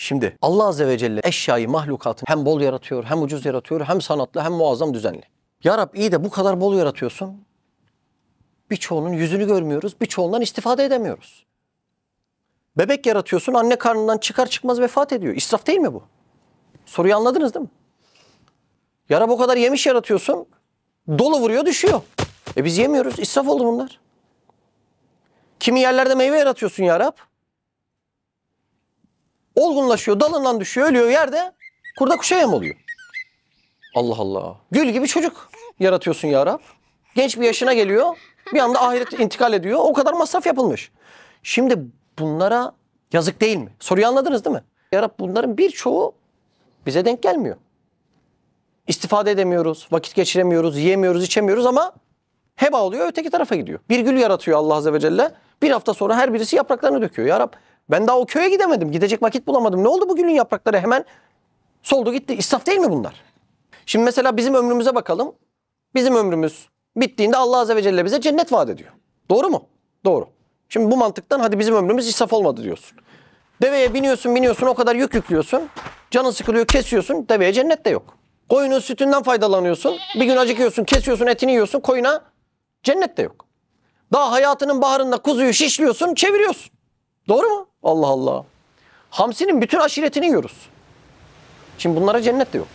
Şimdi Allah Azze ve Celle eşyayı, mahlukatı hem bol yaratıyor, hem ucuz yaratıyor, hem sanatlı, hem muazzam düzenli. Ya Rab iyi de bu kadar bol yaratıyorsun. Birçoğunun yüzünü görmüyoruz, birçoğundan istifade edemiyoruz. Bebek yaratıyorsun, anne karnından çıkar çıkmaz vefat ediyor. İsraf değil mi bu? Soruyu anladınız değil mi? Ya Rab o kadar yemiş yaratıyorsun, dolu vuruyor düşüyor. E biz yemiyoruz, israf oldu bunlar. Kimi yerlerde meyve yaratıyorsun ya Rab olgunlaşıyor, dalından düşüyor, ölüyor yerde kurda kuşa yem oluyor. Allah Allah. Gül gibi çocuk yaratıyorsun ya Rab. Genç bir yaşına geliyor. Bir anda ahiret intikal ediyor. O kadar masraf yapılmış. Şimdi bunlara yazık değil mi? Soruyu anladınız değil mi? Ya Rab bunların birçoğu bize denk gelmiyor. İstifade edemiyoruz, vakit geçiremiyoruz, yiyemiyoruz, içemiyoruz ama heba oluyor öteki tarafa gidiyor. Bir gül yaratıyor Allah Azze ve Celle. Bir hafta sonra her birisi yapraklarını döküyor. Ya Rab ben daha o köye gidemedim. Gidecek vakit bulamadım. Ne oldu bu bugünün yaprakları hemen soldu gitti. İsraf değil mi bunlar? Şimdi mesela bizim ömrümüze bakalım. Bizim ömrümüz bittiğinde Allah Azze ve Celle bize cennet vaat ediyor. Doğru mu? Doğru. Şimdi bu mantıktan hadi bizim ömrümüz israf olmadı diyorsun. Deveye biniyorsun biniyorsun o kadar yük yüklüyorsun. Canın sıkılıyor kesiyorsun. Deveye cennet de yok. Koyunun sütünden faydalanıyorsun. Bir gün acıkıyorsun kesiyorsun etini yiyorsun. Koyuna cennet de yok. Daha hayatının baharında kuzuyu şişliyorsun çeviriyorsun. Doğru mu? Allah Allah. Hamsi'nin bütün aşiretini yiyoruz. Şimdi bunlara cennet de yok.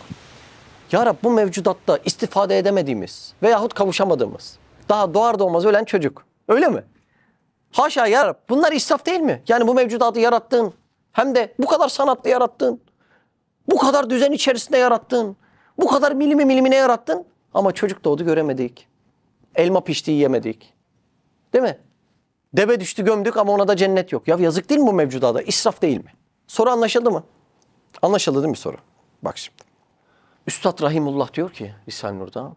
Ya Rab bu mevcudatta istifade edemediğimiz veyahut kavuşamadığımız daha doğar doğmaz ölen çocuk. Öyle mi? Haşa ya Rab bunlar israf değil mi? Yani bu mevcudatı yarattığın hem de bu kadar sanatlı yarattığın, bu kadar düzen içerisinde yarattığın, bu kadar milimi milimine yarattın ama çocuk doğdu göremedik. Elma pişti yiyemedik. Değil mi? Deve düştü gömdük ama ona da cennet yok. Ya yazık değil mi bu mevcudada? İsraf değil mi? Soru anlaşıldı mı? Anlaşıldı değil mi soru? Bak şimdi. Üstad Rahimullah diyor ki risale Nur'da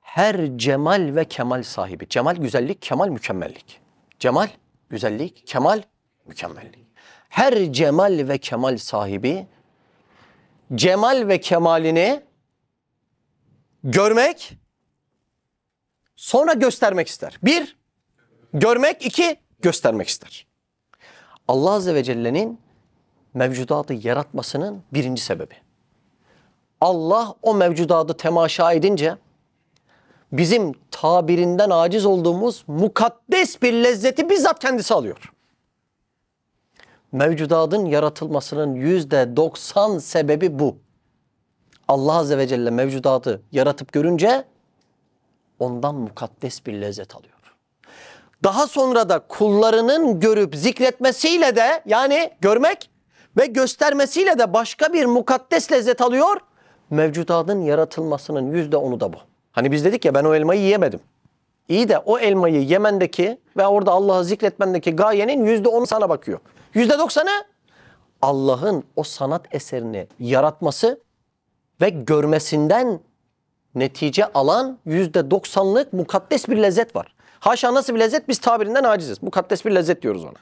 her cemal ve kemal sahibi. Cemal güzellik, kemal mükemmellik. Cemal güzellik, kemal mükemmellik. Her cemal ve kemal sahibi cemal ve kemalini görmek sonra göstermek ister. Bir, görmek, iki göstermek ister. Allah Azze ve Celle'nin mevcudatı yaratmasının birinci sebebi. Allah o mevcudatı temaşa edince bizim tabirinden aciz olduğumuz mukaddes bir lezzeti bizzat kendisi alıyor. Mevcudatın yaratılmasının yüzde doksan sebebi bu. Allah Azze ve Celle mevcudatı yaratıp görünce ondan mukaddes bir lezzet alıyor. Daha sonra da kullarının görüp zikretmesiyle de yani görmek ve göstermesiyle de başka bir mukaddes lezzet alıyor. Mevcudatın yaratılmasının yüzde onu da bu. Hani biz dedik ya ben o elmayı yiyemedim. İyi de o elmayı yemendeki ve orada Allah'ı zikretmendeki gayenin yüzde onu sana bakıyor. Yüzde doksanı Allah'ın o sanat eserini yaratması ve görmesinden netice alan yüzde doksanlık mukaddes bir lezzet var. Haşa nasıl bir lezzet? Biz tabirinden aciziz. Bu kattes bir lezzet diyoruz ona.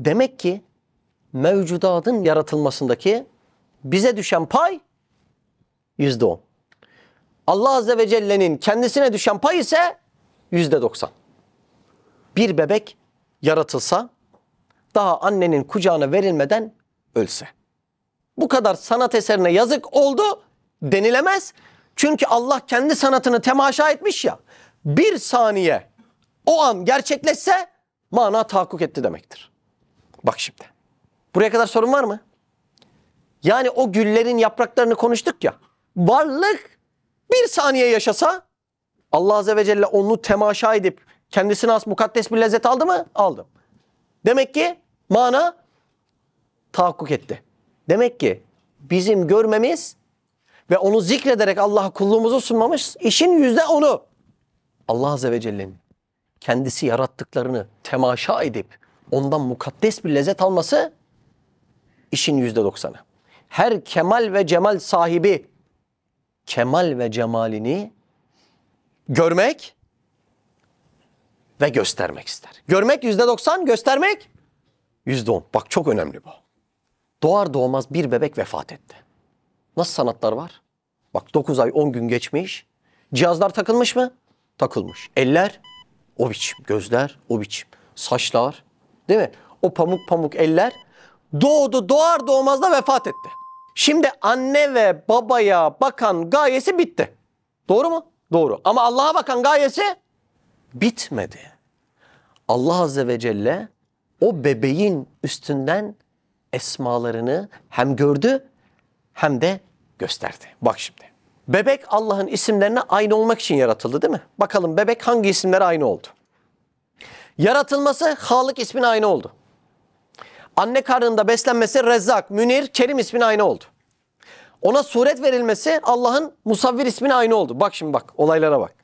Demek ki mevcudatın yaratılmasındaki bize düşen pay yüzde on. Allah Azze ve Celle'nin kendisine düşen pay ise yüzde doksan. Bir bebek yaratılsa daha annenin kucağına verilmeden ölse. Bu kadar sanat eserine yazık oldu denilemez. Çünkü Allah kendi sanatını temaşa etmiş ya. Bir saniye o an gerçekleşse mana tahakkuk etti demektir. Bak şimdi. Buraya kadar sorun var mı? Yani o güllerin yapraklarını konuştuk ya. Varlık bir saniye yaşasa Allah Azze ve Celle onu temaşa edip kendisine as mukaddes bir lezzet aldı mı? Aldım. Demek ki mana tahakkuk etti. Demek ki bizim görmemiz ve onu zikrederek Allah'a kulluğumuzu sunmamış işin yüzde onu. Allah Azze ve Celle'nin kendisi yarattıklarını temaşa edip ondan mukaddes bir lezzet alması işin yüzde doksanı. Her kemal ve cemal sahibi kemal ve cemalini görmek ve göstermek ister. Görmek yüzde doksan, göstermek yüzde on. Bak çok önemli bu. Doğar doğmaz bir bebek vefat etti. Nasıl sanatlar var? Bak 9 ay 10 gün geçmiş. Cihazlar takılmış mı? Takılmış. Eller o biçim. Gözler o biçim. Saçlar değil mi? O pamuk pamuk eller doğdu doğar doğmaz da vefat etti. Şimdi anne ve babaya bakan gayesi bitti. Doğru mu? Doğru. Ama Allah'a bakan gayesi bitmedi. Allah Azze ve Celle o bebeğin üstünden esmalarını hem gördü hem de gösterdi. Bak şimdi. Bebek Allah'ın isimlerine aynı olmak için yaratıldı değil mi? Bakalım bebek hangi isimlere aynı oldu? Yaratılması Halık ismine aynı oldu. Anne karnında beslenmesi Rezzak, Münir, Kerim ismine aynı oldu. Ona suret verilmesi Allah'ın Musavvir ismine aynı oldu. Bak şimdi bak olaylara bak.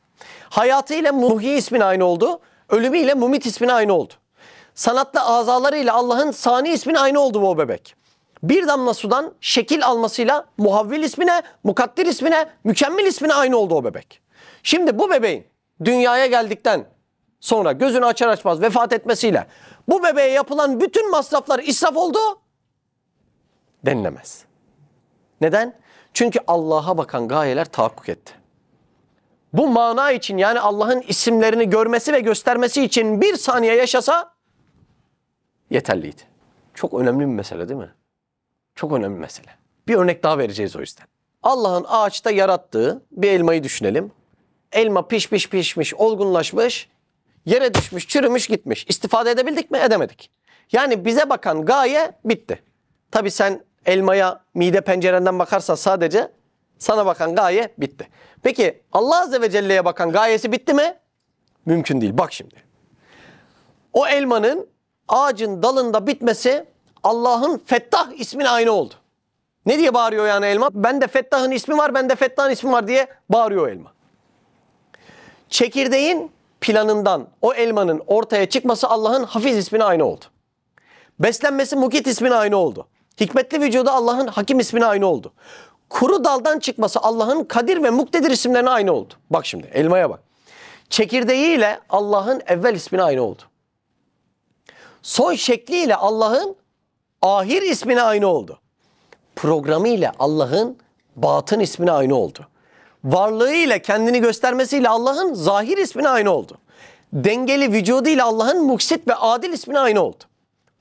Hayatı ile Muhyi ismine aynı oldu. Ölümü ile Mumit ismine aynı oldu. Sanatlı azalarıyla Allah'ın Sani ismine aynı oldu bu bebek bir damla sudan şekil almasıyla muhavvil ismine, mukaddir ismine, mükemmel ismine aynı oldu o bebek. Şimdi bu bebeğin dünyaya geldikten sonra gözünü açar açmaz vefat etmesiyle bu bebeğe yapılan bütün masraflar israf oldu denilemez. Neden? Çünkü Allah'a bakan gayeler tahakkuk etti. Bu mana için yani Allah'ın isimlerini görmesi ve göstermesi için bir saniye yaşasa yeterliydi. Çok önemli bir mesele değil mi? Çok önemli mesele. Bir örnek daha vereceğiz o yüzden. Allah'ın ağaçta yarattığı bir elmayı düşünelim. Elma piş piş pişmiş, olgunlaşmış, yere düşmüş, çürümüş, gitmiş. İstifade edebildik mi? Edemedik. Yani bize bakan gaye bitti. Tabi sen elmaya mide pencerenden bakarsan sadece sana bakan gaye bitti. Peki Allah Azze ve Celle'ye bakan gayesi bitti mi? Mümkün değil. Bak şimdi. O elmanın ağacın dalında bitmesi Allah'ın Fettah ismine aynı oldu. Ne diye bağırıyor yani elma? Ben de Fettah'ın ismi var, ben de Fettah'ın ismi var diye bağırıyor elma. Çekirdeğin planından o elmanın ortaya çıkması Allah'ın Hafiz ismine aynı oldu. Beslenmesi Mukit ismine aynı oldu. Hikmetli vücudu Allah'ın Hakim ismine aynı oldu. Kuru daldan çıkması Allah'ın Kadir ve Muktedir isimlerine aynı oldu. Bak şimdi elmaya bak. Çekirdeğiyle Allah'ın evvel ismine aynı oldu. Son şekliyle Allah'ın ahir ismine aynı oldu. Programıyla Allah'ın batın ismine aynı oldu. Varlığıyla kendini göstermesiyle Allah'ın zahir ismine aynı oldu. Dengeli vücuduyla Allah'ın muksit ve adil ismine aynı oldu.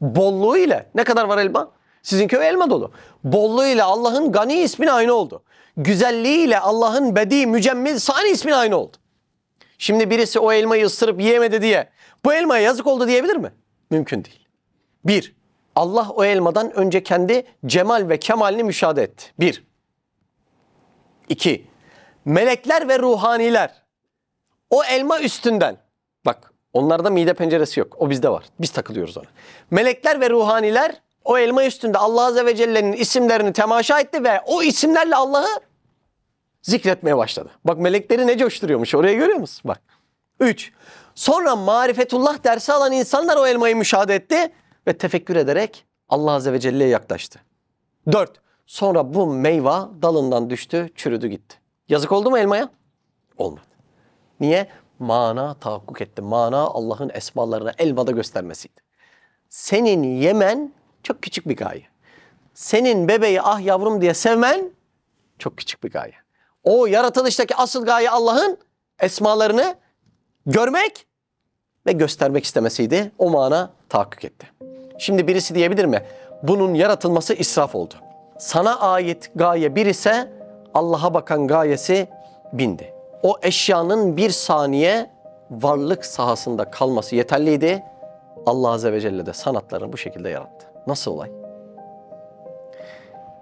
Bolluğuyla ne kadar var elma? Sizin köy elma dolu. Bolluğuyla Allah'ın gani ismine aynı oldu. Güzelliğiyle Allah'ın bedi, mücemmil, sani ismine aynı oldu. Şimdi birisi o elmayı ısırıp yiyemedi diye bu elmaya yazık oldu diyebilir mi? Mümkün değil. Bir, Allah o elmadan önce kendi cemal ve kemalini müşahede etti. Bir. İki. Melekler ve ruhaniler o elma üstünden bak onlarda mide penceresi yok. O bizde var. Biz takılıyoruz ona. Melekler ve ruhaniler o elma üstünde Allah Azze ve Celle'nin isimlerini temaşa etti ve o isimlerle Allah'ı zikretmeye başladı. Bak melekleri ne coşturuyormuş oraya görüyor musun? Bak. Üç. Sonra marifetullah dersi alan insanlar o elmayı müşahede etti ve tefekkür ederek Allah Azze ve Celle'ye yaklaştı. 4. Sonra bu meyva dalından düştü, çürüdü gitti. Yazık oldu mu elmaya? Olmadı. Niye? Mana tahakkuk etti. Mana Allah'ın esmalarına elmada göstermesiydi. Senin yemen çok küçük bir gaye. Senin bebeği ah yavrum diye sevmen çok küçük bir gaye. O yaratılıştaki asıl gaye Allah'ın esmalarını görmek ve göstermek istemesiydi. O mana tahakkuk etti. Şimdi birisi diyebilir mi? Bunun yaratılması israf oldu. Sana ait gaye bir ise Allah'a bakan gayesi bindi. O eşyanın bir saniye varlık sahasında kalması yeterliydi. Allah Azze ve Celle de sanatlarını bu şekilde yarattı. Nasıl olay?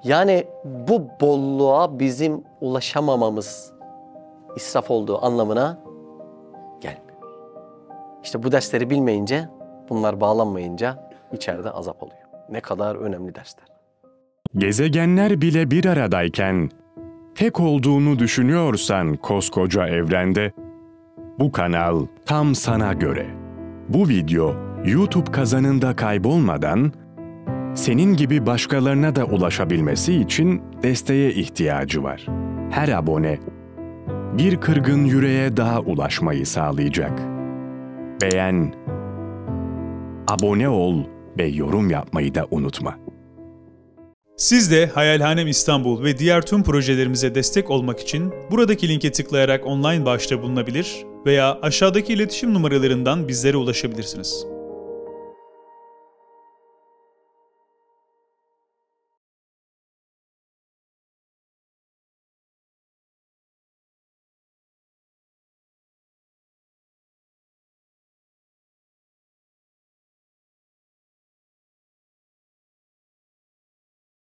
Yani bu bolluğa bizim ulaşamamamız israf olduğu anlamına gelmiyor. İşte bu dersleri bilmeyince, bunlar bağlanmayınca içeride azap oluyor. Ne kadar önemli dersler. Gezegenler bile bir aradayken tek olduğunu düşünüyorsan koskoca evrende bu kanal tam sana göre. Bu video YouTube kazanında kaybolmadan senin gibi başkalarına da ulaşabilmesi için desteğe ihtiyacı var. Her abone bir kırgın yüreğe daha ulaşmayı sağlayacak. Beğen, abone ol ve yorum yapmayı da unutma. Siz de Hayalhanem İstanbul ve diğer tüm projelerimize destek olmak için buradaki linke tıklayarak online bağışta bulunabilir veya aşağıdaki iletişim numaralarından bizlere ulaşabilirsiniz.